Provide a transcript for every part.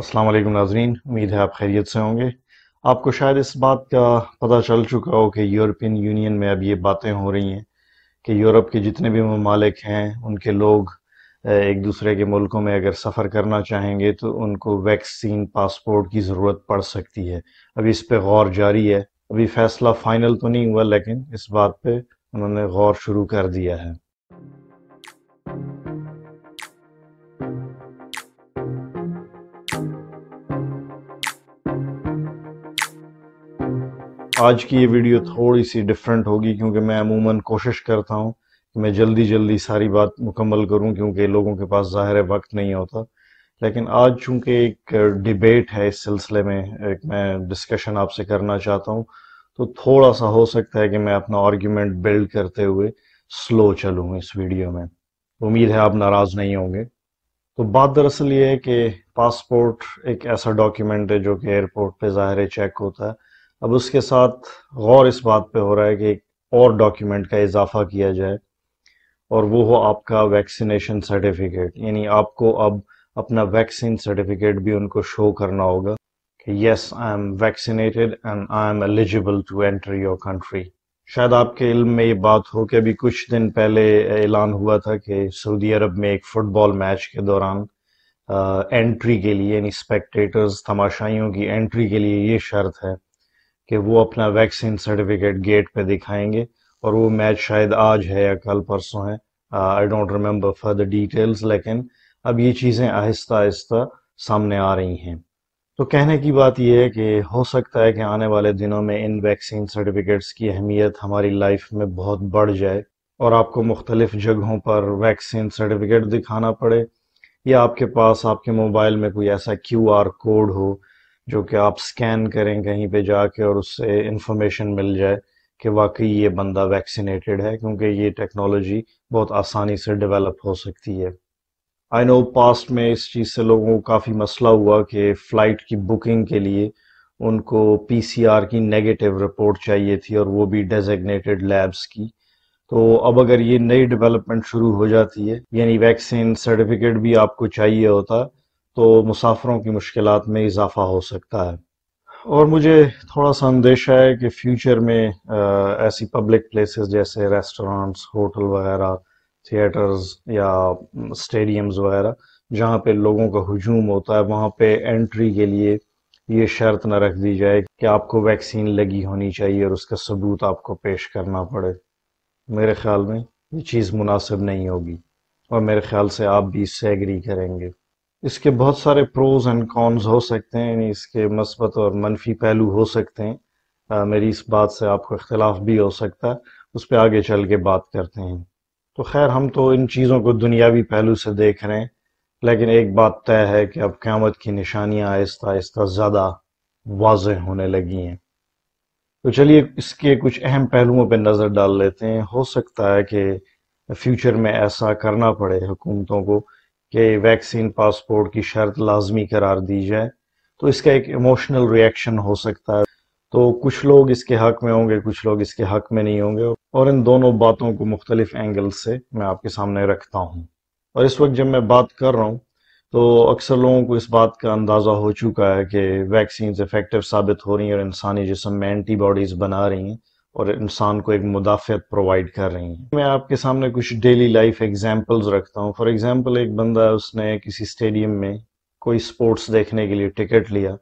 अस्सलाम वालेकुम नाजरीन उम्मीद है आप खैरियत से होंगे आपको शायद इस बात का पता चल चुका हो कि यूरोपियन यूनियन में अब ये बातें हो रही हैं कि यूरोप के जितने भी ममालिक हैं उनके लोग एक दूसरे के मुल्कों में अगर सफ़र करना चाहेंगे तो उनको वैक्सीन पासपोर्ट की ज़रूरत पड़ सकती है अभी इस पर गौर जारी है अभी फ़ैसला फ़ाइनल तो नहीं हुआ लेकिन इस बात पर उन्होंने गौर शुरू कर दिया है आज की ये वीडियो थोड़ी सी डिफरेंट होगी क्योंकि मैं अमूमन कोशिश करता हूँ कि मैं जल्दी जल्दी सारी बात मुकम्मल करूँ क्योंकि लोगों के पास ज़ाहिर वक्त नहीं होता लेकिन आज चूंकि एक डिबेट है इस सिलसिले में एक मैं डिस्कशन आपसे करना चाहता हूँ तो थोड़ा सा हो सकता है कि मैं अपना आर्ग्यूमेंट बिल्ड करते हुए स्लो चलूँ इस वीडियो में उम्मीद है आप नाराज़ नहीं होंगे तो बात दरअसल ये है कि पासपोर्ट एक ऐसा डॉक्यूमेंट है जो कि एयरपोर्ट पे ज़ाहिर चेक होता है अब उसके साथ गौर इस बात पे हो रहा है कि एक और डॉक्यूमेंट का इजाफा किया जाए और वो हो आपका वैक्सीनेशन सर्टिफिकेट यानी आपको अब अपना वैक्सीन सर्टिफिकेट भी उनको शो करना होगा कि yes I am vaccinated and I am eligible to enter your country शायद आपके इल्म में ये बात हो कि अभी कुछ दिन पहले ऐलान हुआ था कि सऊदी अरब में एक फुटबॉल मैच के दौरान एंट्री uh, के लिए यानी स्पेक्टेटर्स तमाशाइयों की एंट्री के लिए ये शर्त है कि वो अपना वैक्सीन सर्टिफिकेट गेट पे दिखाएंगे और वो मैच शायद आज है या कल परसों है I don't remember further details लेकिन अब ये चीज़ें आहिस्ता आहिस्ता सामने आ रही हैं तो कहने की बात यह है कि हो सकता है कि आने वाले दिनों में इन वैक्सीन सर्टिफिकेट्स की अहमियत हमारी लाइफ में बहुत बढ़ जाए और आपको मुख्तलिफ जगहों पर वैक्सीन सर्टिफिकेट दिखाना पड़े या आपके पास आपके मोबाइल में कोई ऐसा क्यू आर कोड हो जो कि आप स्कैन करें कहीं पे जाके और उससे इंफॉर्मेशन मिल जाए कि वाकई ये बंदा वैक्सीनेटेड है क्योंकि ये टेक्नोलॉजी बहुत आसानी से डेवलप हो सकती है आई नो पास्ट में इस चीज़ से लोगों को काफ़ी मसला हुआ कि फ़्लाइट की बुकिंग के लिए उनको पीसीआर की नेगेटिव रिपोर्ट चाहिए थी और वो भी डेजिग्नेटेड लैब्स की तो अब अगर ये नई डेवलपमेंट शुरू हो जाती है यानी वैक्सीन सर्टिफिकेट भी आपको चाहिए होता तो मुसाफरों की मुश्किल में इजाफा हो सकता है और मुझे थोड़ा सा अंदेशा है कि फ्यूचर में आ, ऐसी पब्लिक प्लेसेस जैसे रेस्टोरेंट्स होटल वगैरह थिएटर्स या स्टेडियम्स वगैरह जहाँ पे लोगों का हजूम होता है वहाँ पे एंट्री के लिए ये शर्त न रख दी जाए कि आपको वैक्सीन लगी होनी चाहिए और उसका सबूत आपको पेश करना पड़े मेरे ख्याल में ये चीज़ मुनासिब नहीं होगी और मेरे ख्याल से आप भी इससे एग्री करेंगे इसके बहुत सारे प्रोज एंड कॉन्स हो सकते हैं यानी इसके मस्बत और मनफी पहलू हो सकते हैं आ, मेरी इस बात से आपको इख्तलाफ भी हो सकता है उस पर आगे चल के बात करते हैं तो खैर हम तो इन चीज़ों को दुनियावी पहलू से देख रहे हैं लेकिन एक बात तय है कि अब क्यामत की निशानियाँ आहिस्ता आहिस्ता ज़्यादा वाज होने लगी हैं तो चलिए इसके कुछ अहम पहलुओं पर नज़र डाल लेते हैं हो सकता है कि फ्यूचर में ऐसा करना पड़े हुकूमतों को कि वैक्सीन पासपोर्ट की शर्त लाजमी करार दी जाए तो इसका एक इमोशनल रिएक्शन हो सकता है तो कुछ लोग इसके हक में होंगे कुछ लोग इसके हक में नहीं होंगे और इन दोनों बातों को मुख्तलिफ एंगल से मैं आपके सामने रखता हूँ और इस वक्त जब मैं बात कर रहा हूँ तो अक्सर लोगों को इस बात का अंदाज़ा हो चुका है कि वैक्सीन इफ़ेक्टिव साबित हो रही हैं और इंसानी जिसम में एंटीबॉडीज़ बना रही हैं और इंसान को एक मुदाफ़त प्रोवाइड कर रही हैं मैं आपके सामने कुछ डेली लाइफ एग्जांपल्स रखता हूँ फॉर एग्जांपल एक बंदा उसने किसी स्टेडियम में कोई स्पोर्ट्स देखने के लिए टिकट लिया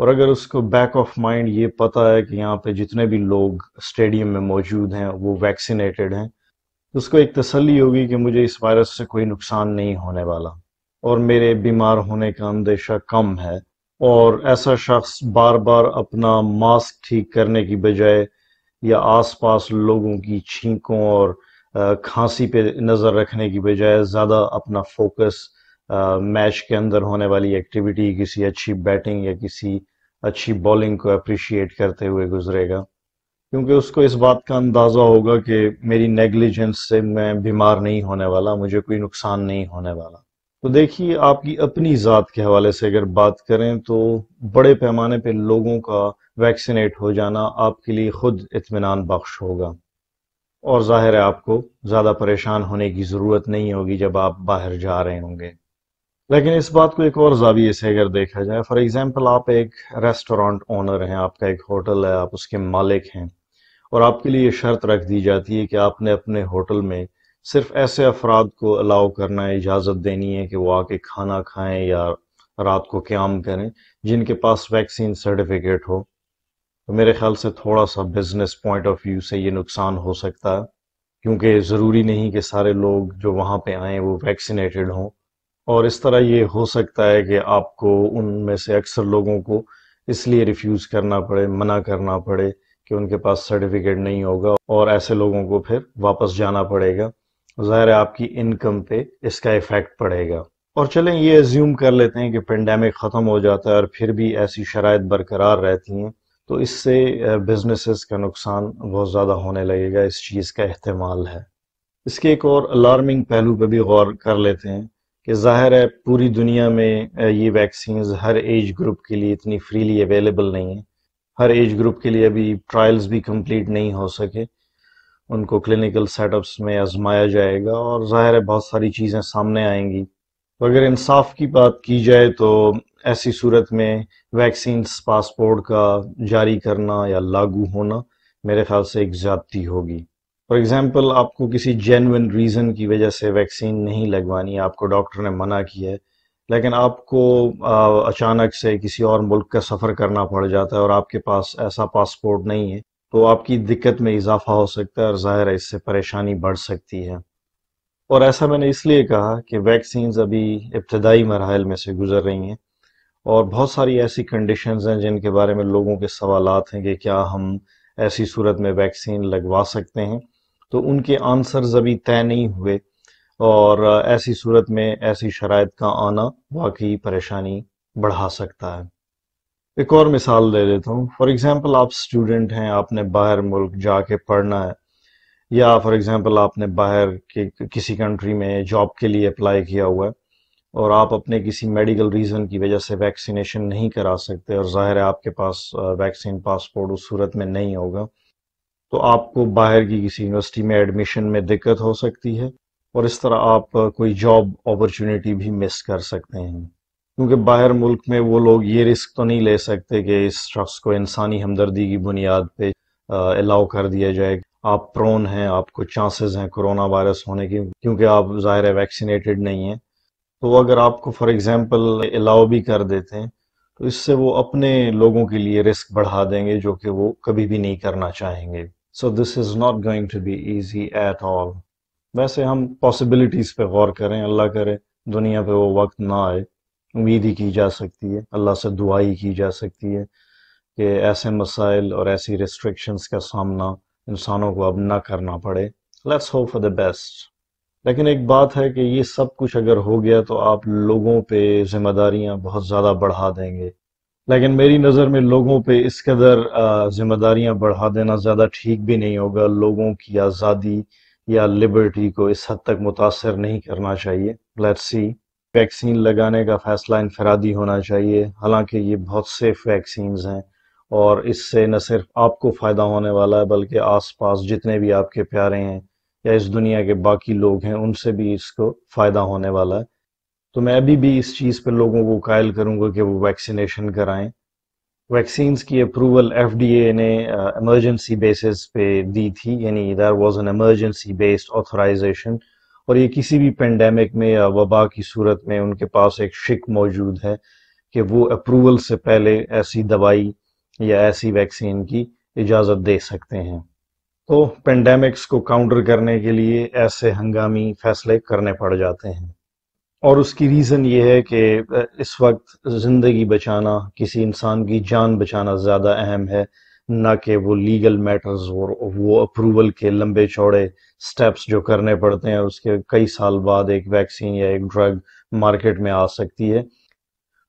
और अगर उसको बैक ऑफ माइंड ये पता है कि यहाँ पे जितने भी लोग स्टेडियम में मौजूद हैं वो वैक्सीनेटेड हैं तो उसको एक तसली होगी कि मुझे इस वायरस से कोई नुकसान नहीं होने वाला और मेरे बीमार होने का अंदेशा कम है और ऐसा शख्स बार बार अपना मास्क ठीक करने की बजाय या आसपास लोगों की छींकों और खांसी पे नज़र रखने की बजाय ज़्यादा अपना फोकस मैच के अंदर होने वाली एक्टिविटी किसी अच्छी बैटिंग या किसी अच्छी बॉलिंग को अप्रिशिएट करते हुए गुजरेगा क्योंकि उसको इस बात का अंदाज़ा होगा कि मेरी नेग्लिजेंस से मैं बीमार नहीं होने वाला मुझे कोई नुकसान नहीं होने वाला तो देखिए आपकी अपनी ज़ात के हवाले से अगर बात करें तो बड़े पैमाने पे लोगों का वैक्सीनेट हो जाना आपके लिए खुद इतमान बख्श होगा और ज़ाहिर है आपको ज़्यादा परेशान होने की ज़रूरत नहीं होगी जब आप बाहर जा रहे होंगे लेकिन इस बात को एक और जाविये से अगर देखा जाए फॉर एग्जाम्पल आप एक रेस्टोरेंट ओनर हैं आपका एक होटल है आप उसके मालिक हैं और आपके लिए शर्त रख दी जाती है कि आपने अपने होटल में सिर्फ ऐसे अफराद को अलाउ करना है इजाज़त देनी है कि वो आके खाना खाएं या रात को क्याम करें जिनके पास वैक्सीन सर्टिफिकेट हो तो मेरे ख्याल से थोड़ा सा बिजनेस पॉइंट ऑफ व्यू से ये नुकसान हो सकता है क्योंकि ज़रूरी नहीं कि सारे लोग जो वहाँ पे आए वो वैक्सीनेटेड हों और इस तरह ये हो सकता है कि आपको उनमें से अक्सर लोगों को इसलिए रिफ्यूज़ करना पड़े मना करना पड़े कि उनके पास सर्टिफिकेट नहीं होगा और ऐसे लोगों को फिर वापस जाना पड़ेगा ज़ाहिर है आपकी इनकम पे इसका इफ़ेक्ट पड़ेगा और चलें ये एज्यूम कर लेते हैं कि पेंडेमिक ख़त्म हो जाता है और फिर भी ऐसी शराइ बरकरार रहती हैं तो इससे बिजनेस का नुकसान बहुत ज़्यादा होने लगेगा इस चीज़ का अहतमाल है इसके एक और अलार्मिंग पहलू पर भी गौर कर लेते हैं कि ज़ाहिर है पूरी दुनिया में ये वैक्सीन हर एज ग्रुप के लिए इतनी फ्रीली अवेलेबल नहीं है हर एज ग्रुप के लिए अभी ट्रायल्स भी कंप्लीट नहीं हो सके उनको क्लिनिकल सेटअप्स में आजमाया जाएगा और ज़ाहिर है बहुत सारी चीज़ें सामने आएंगी तो अगर इंसाफ की बात की जाए तो ऐसी सूरत में वैक्सीन पासपोर्ट का जारी करना या लागू होना मेरे ख्याल से एक ज़्यादती होगी फॉर एग्ज़ाम्पल आपको किसी जेनविन रीज़न की वजह से वैक्सीन नहीं लगवानी आपको डॉक्टर ने मना किया है लेकिन आपको अचानक से किसी और मुल्क का सफ़र करना पड़ जाता है और आपके पास ऐसा पासपोर्ट नहीं है तो आपकी दिक्कत में इजाफा हो सकता है और ज़ाहिर है इससे परेशानी बढ़ सकती है और ऐसा मैंने इसलिए कहा कि वैक्सीन अभी इब्तदाई मरहल में से गुजर रही हैं और बहुत सारी ऐसी कंडीशंस हैं जिनके बारे में लोगों के सवाल हैं कि क्या हम ऐसी सूरत में वैक्सीन लगवा सकते हैं तो उनके आंसर्स अभी तय नहीं हुए और ऐसी सूरत में ऐसी शरात का आना वाकई परेशानी बढ़ा सकता है एक और मिसाल दे देता हूँ फॉर एग्ज़ाम्पल आप स्टूडेंट हैं आपने बाहर मुल्क जाके पढ़ना है या फॉर एग्ज़ाम्पल आपने बाहर के किसी कंट्री में जॉब के लिए अप्लाई किया हुआ है और आप अपने किसी मेडिकल रीज़न की वजह से वैक्सीनेशन नहीं करा सकते और ज़ाहिर है आपके पास वैक्सीन पासपोर्ट उस सूरत में नहीं होगा तो आपको बाहर की किसी यूनिवर्सिटी में एडमिशन में दिक्कत हो सकती है और इस तरह आप कोई जॉब अपॉर्चुनिटी भी मिस कर सकते हैं क्योंकि बाहर मुल्क में वो लोग ये रिस्क तो नहीं ले सकते कि इस शख्स को इंसानी हमदर्दी की बुनियाद पे अलाउ कर दिया जाए आप प्रोन हैं आपको चांसेस हैं कोरोना वायरस होने की क्योंकि आप ज़ाहिर है वैक्सीनेटेड नहीं हैं तो अगर आपको फॉर एग्जाम्पल अलाउ भी कर देते हैं तो इससे वो अपने लोगों के लिए रिस्क बढ़ा देंगे जो कि वो कभी भी नहीं करना चाहेंगे so this is not going to be easy at all वैसे हम पॉसिबिलिटीज़ पे गौर करें अल्लाह करे दुनिया पे वो वक्त ना आए उम्मीद ही की जा सकती है अल्लाह से दुआ ही की जा सकती है कि ऐसे मसाइल और ऐसी रिस्ट्रिक्शंस का सामना इंसानों को अब ना करना पड़े let's hope for the best लेकिन एक बात है कि ये सब कुछ अगर हो गया तो आप लोगों पे जिम्मेदारियां बहुत ज़्यादा बढ़ा देंगे लेकिन मेरी नज़र में लोगों पे इस कदर जिम्मेदारियां बढ़ा देना ज़्यादा ठीक भी नहीं होगा लोगों की आज़ादी या लिबर्टी को इस हद तक मुतासर नहीं करना चाहिए सी वैक्सीन लगाने का फ़ैसला इनफरादी होना चाहिए हालांकि ये बहुत सेफ वैक्सीन हैं और इससे न सिर्फ आपको फ़ायदा होने वाला है बल्कि आसपास जितने भी आपके प्यारे हैं या इस दुनिया के बाकी लोग हैं उनसे भी इसको फ़ायदा होने वाला है तो मैं अभी भी इस चीज़ पर लोगों को कायल करूंगा कि वो वैक्सीनेशन कराएं वैक्सीन की अप्रूवल ए ने इमरजेंसी बेसिस पे दी थी यानी there was an emergency based authorisation और ये किसी भी पेंडेमिक में या वबा की सूरत में उनके पास एक शिक मौजूद है कि वो अप्रूवल से पहले ऐसी दवाई या ऐसी वैक्सीन की इजाज़त दे सकते हैं तो पेंडेमिक्स को काउंटर करने के लिए ऐसे हंगामी फैसले करने पड़ जाते हैं और उसकी रीज़न ये है कि इस वक्त ज़िंदगी बचाना किसी इंसान की जान बचाना ज़्यादा अहम है ना कि वो लीगल मैटर्स और वो अप्रूवल के लंबे चौड़े स्टेप्स जो करने पड़ते हैं उसके कई साल बाद एक वैक्सीन या एक ड्रग मार्केट में आ सकती है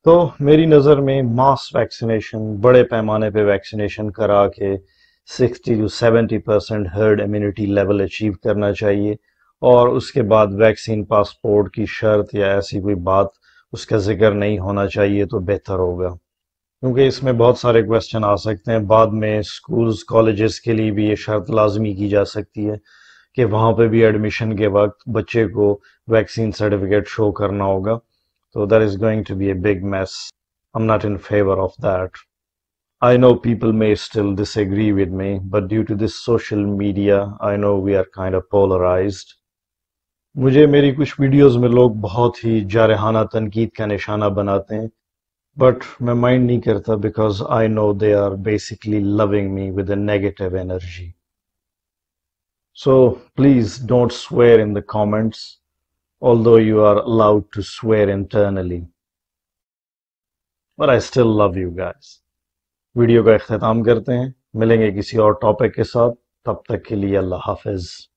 तो मेरी नज़र में मास वैक्सीनेशन बड़े पैमाने पे वैक्सीनेशन करा के 60 to 70 percent herd immunity level achieve करना चाहिए और उसके बाद वैक्सीन पासपोर्ट की शर्त या ऐसी कोई बात उसका जिक्र नहीं होना चाहिए तो बेहतर होगा क्योंकि इसमें बहुत सारे क्वेश्चन आ सकते हैं बाद में स्कूल्स कॉलेजेस के लिए भी ये शर्त लाजमी की जा सकती है कि वहाँ पे भी एडमिशन के वक्त बच्चे को वैक्सीन सर्टिफिकेट शो करना होगा तो that is going to be a big mess I am not in favour of that I know people may still disagree with me, but due to this social media, I know we are kind of polarized. मुझे मेरी कुछ videos में लोग बहुत ही जारहाना तनकीद का निशाना बनाते हैं बट मैं माइंड नहीं करता because I know they are basically loving me with a negative energy so please don't swear in the comments although you are allowed to swear internally but i still love you guys video का अख्ताम करते हैं मिलेंगे किसी और topic के साथ तब तक के लिए अल्लाह हाफिज़